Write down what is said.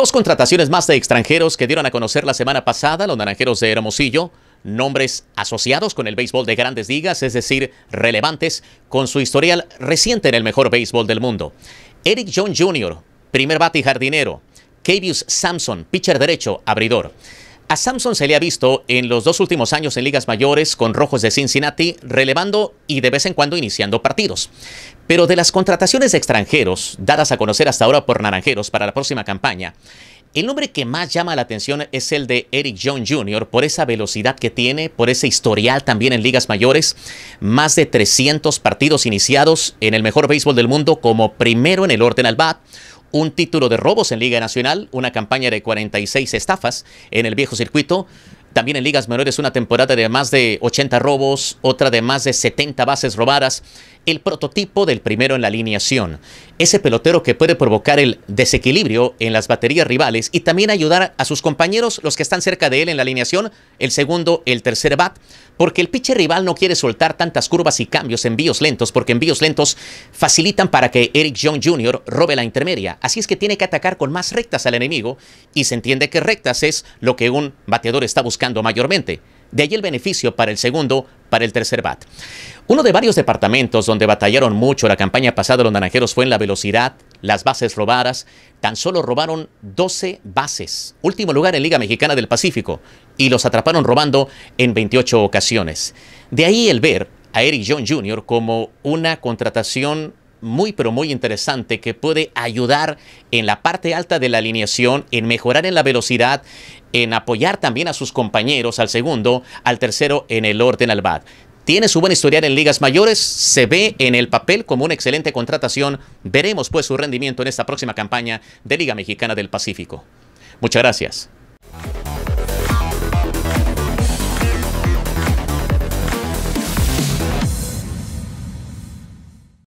Dos contrataciones más de extranjeros que dieron a conocer la semana pasada los Naranjeros de Hermosillo, nombres asociados con el béisbol de grandes ligas, es decir, relevantes, con su historial reciente en el mejor béisbol del mundo. Eric John Jr., primer bate y jardinero. Cavius Samson, pitcher derecho, abridor. A Samson se le ha visto en los dos últimos años en ligas mayores con Rojos de Cincinnati, relevando y de vez en cuando iniciando partidos. Pero de las contrataciones extranjeros, dadas a conocer hasta ahora por Naranjeros para la próxima campaña, el nombre que más llama la atención es el de Eric John Jr. por esa velocidad que tiene, por ese historial también en ligas mayores, más de 300 partidos iniciados en el mejor béisbol del mundo como primero en el orden al bat, un título de robos en Liga Nacional, una campaña de 46 estafas en el viejo circuito. También en ligas menores una temporada de más de 80 robos, otra de más de 70 bases robadas, el prototipo del primero en la alineación ese pelotero que puede provocar el desequilibrio en las baterías rivales y también ayudar a sus compañeros, los que están cerca de él en la alineación, el segundo, el tercer bat, porque el pitcher rival no quiere soltar tantas curvas y cambios, en envíos lentos, porque envíos lentos facilitan para que Eric Young Jr. robe la intermedia. Así es que tiene que atacar con más rectas al enemigo y se entiende que rectas es lo que un bateador está buscando mayormente. De ahí el beneficio para el segundo, para el tercer bat. Uno de varios departamentos donde batallaron mucho la campaña pasada los naranjeros fue en la velocidad, las bases robadas. Tan solo robaron 12 bases, último lugar en Liga Mexicana del Pacífico, y los atraparon robando en 28 ocasiones. De ahí el ver a Eric John Jr. como una contratación muy pero muy interesante que puede ayudar en la parte alta de la alineación, en mejorar en la velocidad, en apoyar también a sus compañeros, al segundo, al tercero en el orden al bat. Tiene su buen historial en ligas mayores, se ve en el papel como una excelente contratación. Veremos pues su rendimiento en esta próxima campaña de Liga Mexicana del Pacífico. Muchas gracias.